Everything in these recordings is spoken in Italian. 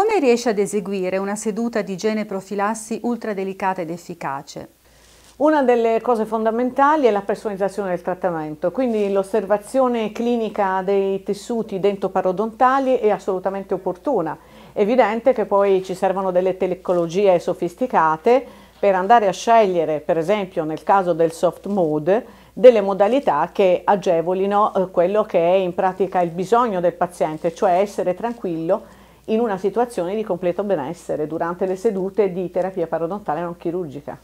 Come riesce ad eseguire una seduta di igiene profilassi ultra delicata ed efficace? Una delle cose fondamentali è la personalizzazione del trattamento, quindi l'osservazione clinica dei tessuti dentoparodontali è assolutamente opportuna. È evidente che poi ci servono delle telecologie sofisticate per andare a scegliere, per esempio nel caso del soft mode, delle modalità che agevolino eh, quello che è in pratica il bisogno del paziente, cioè essere tranquillo in una situazione di completo benessere durante le sedute di terapia parodontale non chirurgica.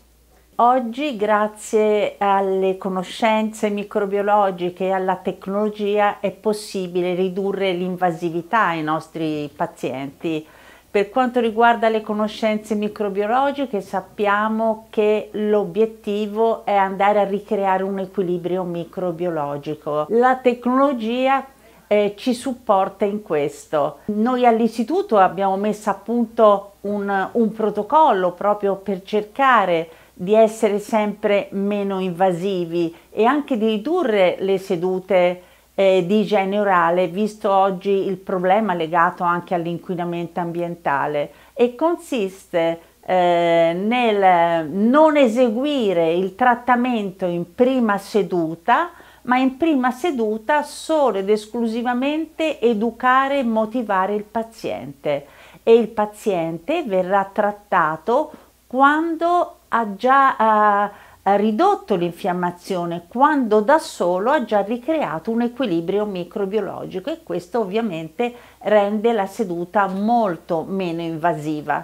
Oggi, grazie alle conoscenze microbiologiche e alla tecnologia, è possibile ridurre l'invasività ai nostri pazienti. Per quanto riguarda le conoscenze microbiologiche sappiamo che l'obiettivo è andare a ricreare un equilibrio microbiologico. La tecnologia eh, ci supporta in questo. Noi all'istituto abbiamo messo a punto un, un protocollo proprio per cercare di essere sempre meno invasivi e anche di ridurre le sedute eh, di igiene orale, visto oggi il problema legato anche all'inquinamento ambientale e consiste eh, nel non eseguire il trattamento in prima seduta ma in prima seduta solo ed esclusivamente educare e motivare il paziente e il paziente verrà trattato quando ha già ha, ridotto l'infiammazione, quando da solo ha già ricreato un equilibrio microbiologico e questo ovviamente rende la seduta molto meno invasiva.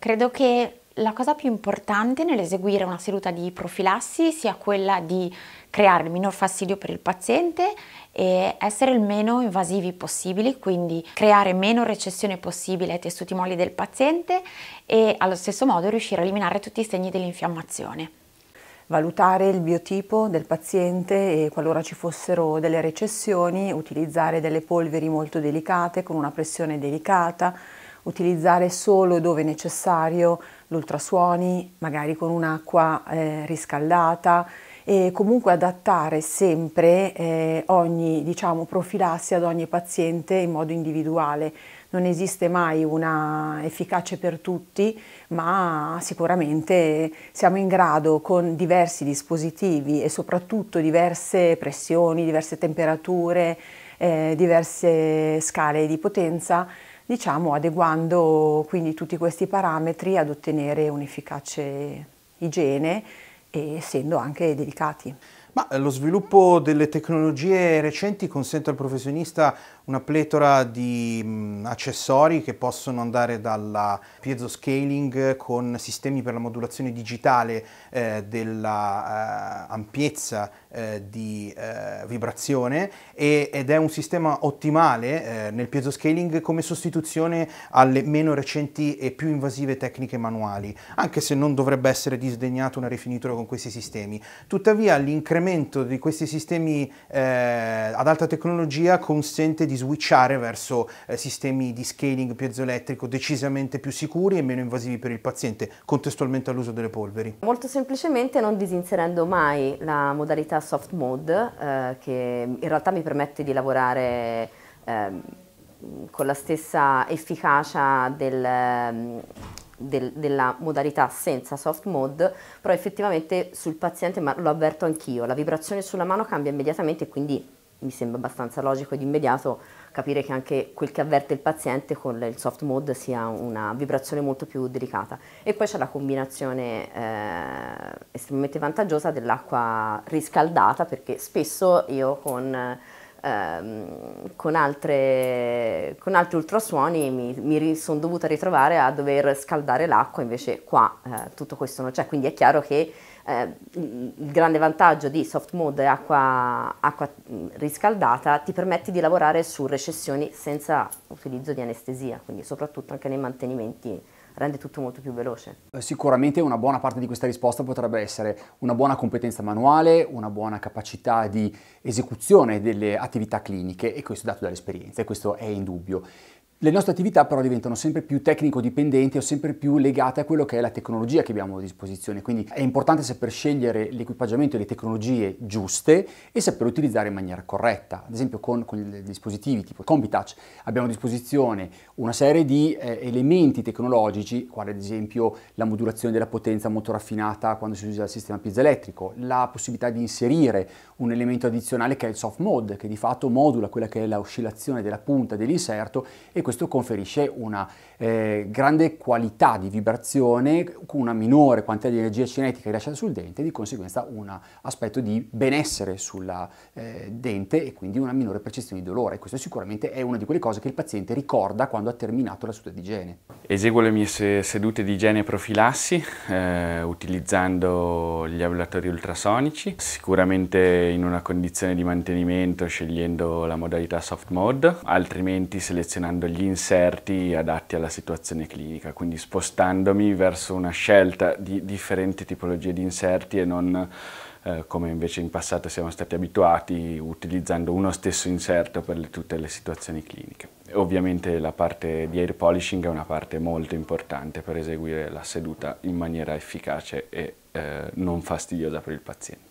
Credo che la cosa più importante nell'eseguire una seduta di profilassi sia quella di creare il minor fastidio per il paziente e essere il meno invasivi possibili, quindi creare meno recessione possibile ai tessuti molli del paziente e allo stesso modo riuscire a eliminare tutti i segni dell'infiammazione valutare il biotipo del paziente e qualora ci fossero delle recessioni, utilizzare delle polveri molto delicate con una pressione delicata, utilizzare solo dove necessario l'ultrasuoni, magari con un'acqua eh, riscaldata e comunque adattare sempre eh, ogni diciamo, profilassi ad ogni paziente in modo individuale. Non esiste mai una efficace per tutti, ma sicuramente siamo in grado con diversi dispositivi e soprattutto diverse pressioni, diverse temperature, eh, diverse scale di potenza diciamo adeguando quindi tutti questi parametri ad ottenere un'efficace igiene e essendo anche delicati. Ma eh, lo sviluppo delle tecnologie recenti consente al professionista una pletora di mh, mm, accessori che possono andare dal piezo scaling con sistemi per la modulazione digitale eh, dell'ampiezza eh, eh, di eh, vibrazione e, ed è un sistema ottimale eh, nel piezo scaling come sostituzione alle meno recenti e più invasive tecniche manuali, anche se non dovrebbe essere disdegnato una rifinitura con questi sistemi. Tuttavia l'incremento di questi sistemi eh, ad alta tecnologia consente di switchare verso eh, sistemi di scaling piezoelettrico decisamente più sicuri e meno invasivi per il paziente, contestualmente all'uso delle polveri? Molto semplicemente non disinserendo mai la modalità soft mode, eh, che in realtà mi permette di lavorare ehm, con la stessa efficacia del, ehm, del, della modalità senza soft mode, però effettivamente sul paziente, ma lo avverto anch'io, la vibrazione sulla mano cambia immediatamente e quindi mi sembra abbastanza logico ed immediato capire che anche quel che avverte il paziente con il soft mode sia una vibrazione molto più delicata. E poi c'è la combinazione eh, estremamente vantaggiosa dell'acqua riscaldata, perché spesso io con, ehm, con, altre, con altri ultrasuoni mi, mi sono dovuta ritrovare a dover scaldare l'acqua, invece qua eh, tutto questo non c'è, quindi è chiaro che eh, il grande vantaggio di soft mode e acqua, acqua riscaldata ti permette di lavorare su recessioni senza utilizzo di anestesia, quindi soprattutto anche nei mantenimenti rende tutto molto più veloce. Eh, sicuramente una buona parte di questa risposta potrebbe essere una buona competenza manuale, una buona capacità di esecuzione delle attività cliniche e questo è dato dall'esperienza e questo è in dubbio. Le nostre attività però diventano sempre più tecnico-dipendenti o sempre più legate a quello che è la tecnologia che abbiamo a disposizione, quindi è importante saper scegliere l'equipaggiamento e le tecnologie giuste e saper utilizzare in maniera corretta. Ad esempio con, con dispositivi tipo Combitouch abbiamo a disposizione una serie di eh, elementi tecnologici, quali ad esempio la modulazione della potenza molto raffinata quando si usa il sistema piezoelettrico, la possibilità di inserire un elemento addizionale che è il soft mode, che di fatto modula quella che è l'oscillazione della punta dell'inserto e questo conferisce una eh, grande qualità di vibrazione, con una minore quantità di energia cinetica rilasciata sul dente, e di conseguenza un aspetto di benessere sul eh, dente e quindi una minore percezione di dolore. Questo sicuramente è una di quelle cose che il paziente ricorda quando ha terminato la sua di igiene. Eseguo le mie sedute di igiene profilassi eh, utilizzando gli ablatori ultrasonici, sicuramente in una condizione di mantenimento scegliendo la modalità soft mode, altrimenti selezionando gli degli inserti adatti alla situazione clinica, quindi spostandomi verso una scelta di differenti tipologie di inserti e non eh, come invece in passato siamo stati abituati utilizzando uno stesso inserto per le, tutte le situazioni cliniche. Ovviamente la parte di air polishing è una parte molto importante per eseguire la seduta in maniera efficace e eh, non fastidiosa per il paziente.